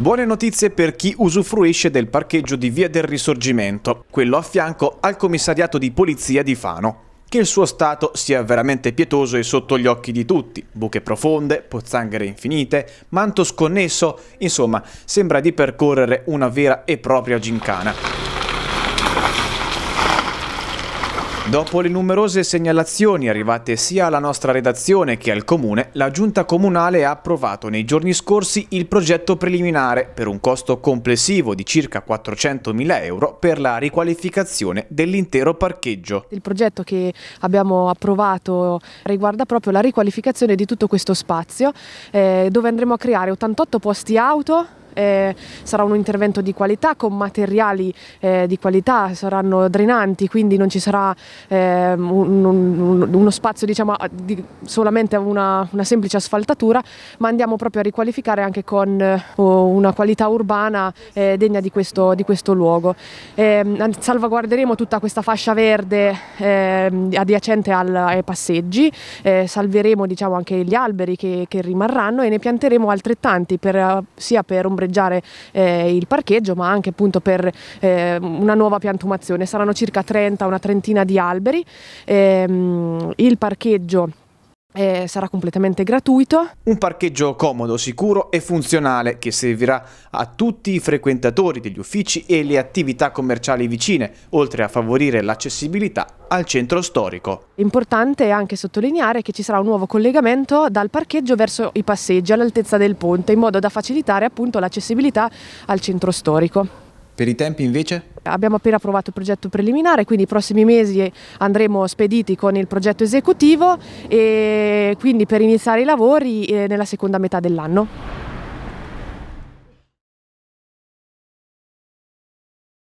Buone notizie per chi usufruisce del parcheggio di Via del Risorgimento, quello a fianco al commissariato di polizia di Fano. Che il suo stato sia veramente pietoso e sotto gli occhi di tutti, buche profonde, pozzanghere infinite, manto sconnesso, insomma, sembra di percorrere una vera e propria gincana. Dopo le numerose segnalazioni arrivate sia alla nostra redazione che al comune, la giunta comunale ha approvato nei giorni scorsi il progetto preliminare per un costo complessivo di circa 400.000 euro per la riqualificazione dell'intero parcheggio. Il progetto che abbiamo approvato riguarda proprio la riqualificazione di tutto questo spazio eh, dove andremo a creare 88 posti auto eh, sarà un intervento di qualità con materiali eh, di qualità, saranno drenanti, quindi non ci sarà eh, un, un, uno spazio diciamo, di, solamente una, una, semplice asfaltatura, ma andiamo proprio a riqualificare anche con eh, una qualità urbana eh, degna di questo, di questo luogo. Ehm, salvaguarderemo tutta questa fascia verde ehm, adiacente al, ai passeggi, eh, salveremo diciamo, anche gli alberi che, che rimarranno e ne pianteremo altrettanti per, sia per ombre fronteggiare eh, il parcheggio ma anche appunto per eh, una nuova piantumazione. Saranno circa 30, una trentina di alberi. Ehm, il parcheggio eh, sarà completamente gratuito. Un parcheggio comodo, sicuro e funzionale che servirà a tutti i frequentatori degli uffici e le attività commerciali vicine, oltre a favorire l'accessibilità al centro storico. Importante è anche sottolineare che ci sarà un nuovo collegamento dal parcheggio verso i passeggi all'altezza del ponte, in modo da facilitare appunto l'accessibilità al centro storico. Per i tempi invece? Abbiamo appena approvato il progetto preliminare, quindi i prossimi mesi andremo spediti con il progetto esecutivo e quindi per iniziare i lavori eh, nella seconda metà dell'anno.